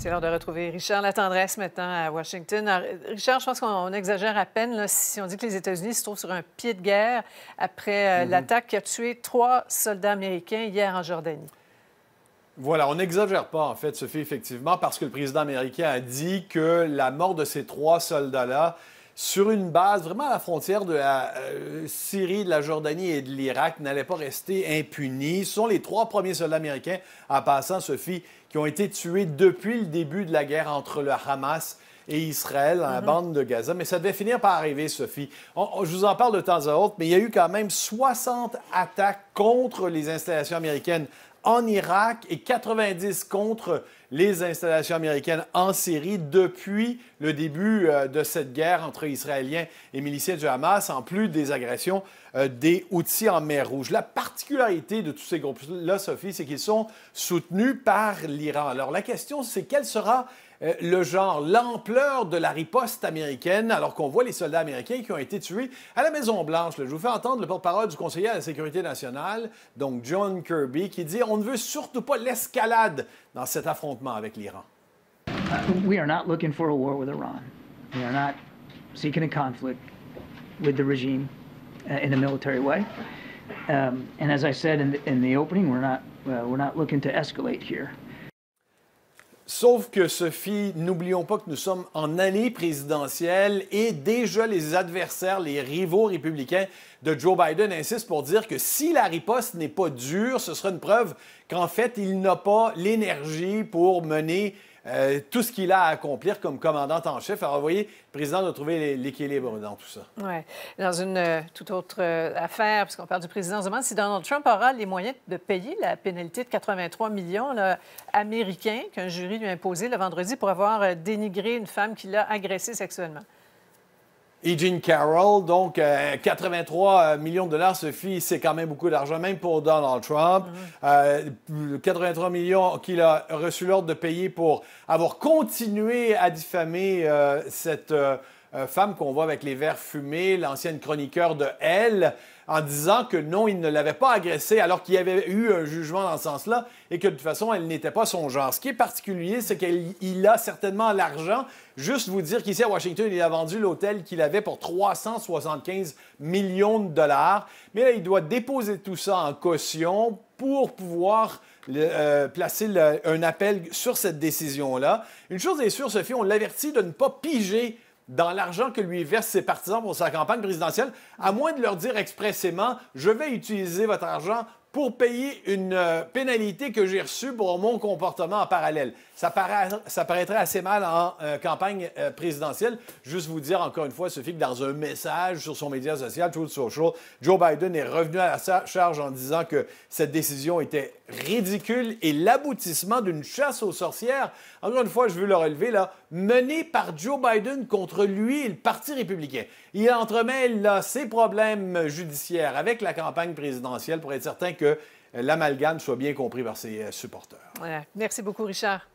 C'est l'heure de retrouver Richard Latendresse maintenant à Washington. Richard, je pense qu'on exagère à peine si on dit que les États-Unis se trouvent sur un pied de guerre après euh, mhm. l'attaque qui a tué trois soldats américains hier en Jordanie. Voilà, on n'exagère pas, en fait, ce fait, effectivement, parce que le président américain a dit que la mort de ces trois soldats-là sur une base vraiment à la frontière de la euh, Syrie, de la Jordanie et de l'Irak n'allait pas rester impunie. Ce sont les trois premiers soldats américains, en passant, Sophie, qui ont été tués depuis le début de la guerre entre le Hamas et Israël, en mhm. bande de Gaza. Mais ça devait finir par arriver, Sophie. je vous en parle de temps à autre, mais il y a eu quand même 60 attaques contre les installations américaines en Irak et 90 contre les installations américaines en Syrie depuis le début euh, de cette guerre entre Israéliens et miliciens du Hamas, en plus des agressions euh, des outils en mer Rouge. La particularité de tous ces groupes-là, Sophie, c'est qu'ils sont soutenus par l'Iran. Alors la question, c'est quelle sera euh, le genre, l'ampleur de la riposte américaine, alors qu'on voit les soldats américains qui ont été tués à la Maison-Blanche. Je vous fais entendre le porte-parole du conseiller à la sécurité nationale, donc John Kirby, qui dit On ne veut surtout pas l'escalade dans cet affrontement avec l'Iran. We are not looking for a war with Iran. We are not seeking a conflict with the regime uh, in a military way. Um, and as I said in the, in the opening, we're not, uh, we're not looking to escalate here. Sauf que, Sophie, n'oublions pas que nous sommes en année présidentielle et déjà les adversaires, les rivaux républicains de Joe Biden insiste pour dire que si la riposte n'est pas dure, ce sera une preuve qu'en fait, il n'a pas l'énergie pour mener euh, tout ce qu'il a à accomplir comme commandant en chef. Alors, vous voyez, le président doit trouver l'équilibre dans tout ça. Oui. Dans une euh, toute autre euh, affaire, puisqu'on parle du président, on se demande si Donald Trump aura les moyens de payer la pénalité de 83 millions américains qu'un jury lui a imposé le vendredi pour avoir dénigré une femme qui l'a agressée sexuellement. Et Jean Carroll, donc 83 euh, euh, millions de dollars, Sophie, c'est quand même beaucoup d'argent, même pour Donald Trump. 83 mm-hmm. euh, millions qu'il a reçu l'ordre de payer pour avoir continué à diffamer cette euh, femme qu'on voit avec les verres fumés, l'ancienne chroniqueur de Elle, en disant que non, il ne l'avait pas agressée alors qu'il y avait eu un jugement dans ce sens-là et que de toute façon, elle n'était pas son genre. Ce qui est particulier, c'est qu'il a certainement l'argent. Juste vous dire qu'ici à Washington, il a vendu l'hôtel qu'il avait pour 375 millions de dollars. Mais là, il doit déposer tout ça en caution pour pouvoir euh, placer un appel sur cette décision-là. Une chose est sûre, Sophie, on l'avertit de ne pas piger dans l'argent que lui versent ses partisans pour sa campagne présidentielle, à moins de leur dire expressément, je vais utiliser votre argent pour payer une euh, pénalité que j'ai reçue pour mon comportement en parallèle. Ça, para... ça paraîtrait assez mal en euh, campagne euh, présidentielle. Juste vous dire encore une fois, suffit que dans un message sur son média social, Truth Social, Joe Biden est revenu à la charge en disant que cette décision était ridicule et l'aboutissement d'une chasse aux sorcières. Encore une fois, je veux le relever, là, menée par Joe Biden contre lui et le Parti républicain. Il entremêle là, ses problèmes judiciaires avec la campagne présidentielle pour être certain que l'amalgame soit bien compris par ses euh, supporters. Merci beaucoup, Richard.